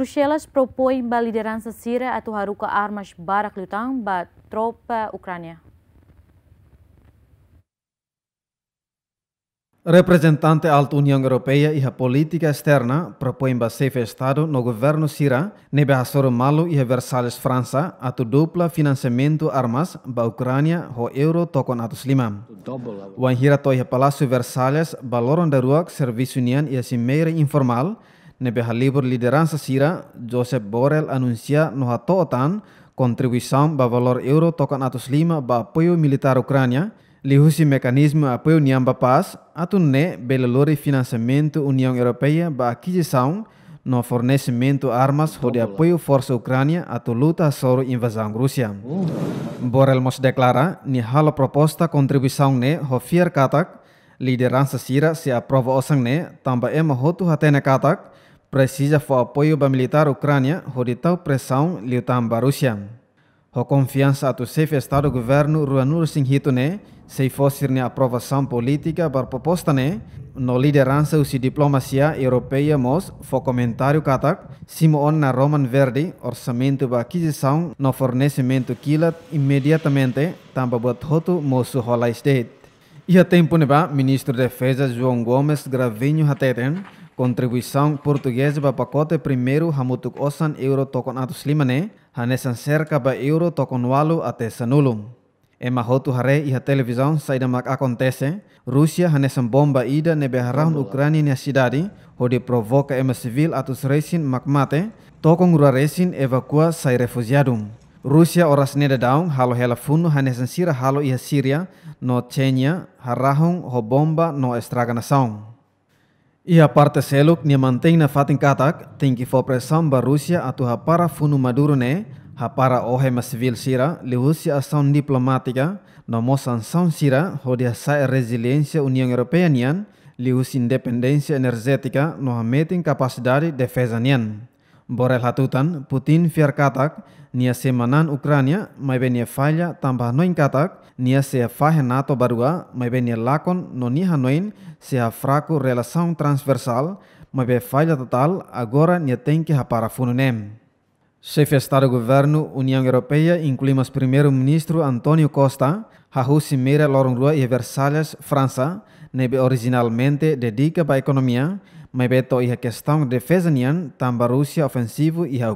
Bruxelas propõe uma liderança síria a tomar armas para lutar para a tropa ucrânia. Representante alto União Europeia e a política externa propõe um chefe Estado no governo Sira, nebe a Malo e a Versalhes França, a tu dupla financiamento armas ba Ucrânia ho euro tocon atus lima. Wan hira toi a Palácio Versalhes baloron da rua serviço unian e a cimeira informal, nebe halibur liderança sira Joseph Borrell anuncia no hatotan contribuição ba valor euro tokan atus lima ba apoio militar Ucrânia, lihusi mekanisme apoio niamba atun ne belelori financiamento União Europeia ba aquisição no fornecimento armas ou de apoio força Ucrânia à luta sobre invasão Rusia. Borrell mos declara ni halo proposta contribuição ne hofier katak liderança sira se aprova osang ne tamba ema hotu hatene katak precisa do apoio para militar Ucrânia, horitau pressão liutam Rússia. A confiança do chefe Estado Governo Ruanur Singh se fosse a aprovação política para a proposta, né? no liderança da diplomacia europeia mos foi comentário katak Simon na Roman Verde, orçamento para aquisição no fornecimento quilat imediatamente tamba bot hotu mosu holai E Ia tempo neba ministro de defesa João Gomes Gravinho Hateten Kontribusi Portugis ba kota primeru hamutuk osan euro tokon atus limane, hanesan cerca ba euro tokon walu ate sanulum. Ema hotu hare iha televisão saida mak akontese, Rusia hanesan bomba ida ne beharahun Ucrânia na ho onde provoka ema sivil atus resin mak mate, tokon rua resin evakua sai refugiadum. Rusia oras neda daun halo hela funu hanesan sira halo iha Syria no Chenya, harahun ho bomba no estraga nação. Ia e parte seluk ni mantém na fatin katak, tingki que for pressão ba Rússia atu hapara funu Maduro ne, hapara ohema civil sira, lihussi ação diplomática, nomo sanção sira, hodia sai resiliência União Europeia nian, no de defesa nian. Borel hatutan Putin fiar katak nia semanan Ukrania maibe nia falla tambah noin katak nia se fahe NATO barua maibe nia lakon no nia hanoin se fraku relasaun transversal be faya total agora nia tenke ha para fununem. Chefe Estado Governo União Europeia mas primeiro-ministro Antonio Costa, a Rússia mira Lua e Versalhes, França, nebe originalmente dedica para a Mai beto iha kestong defesa tambah tamba Rusia ofensivu iha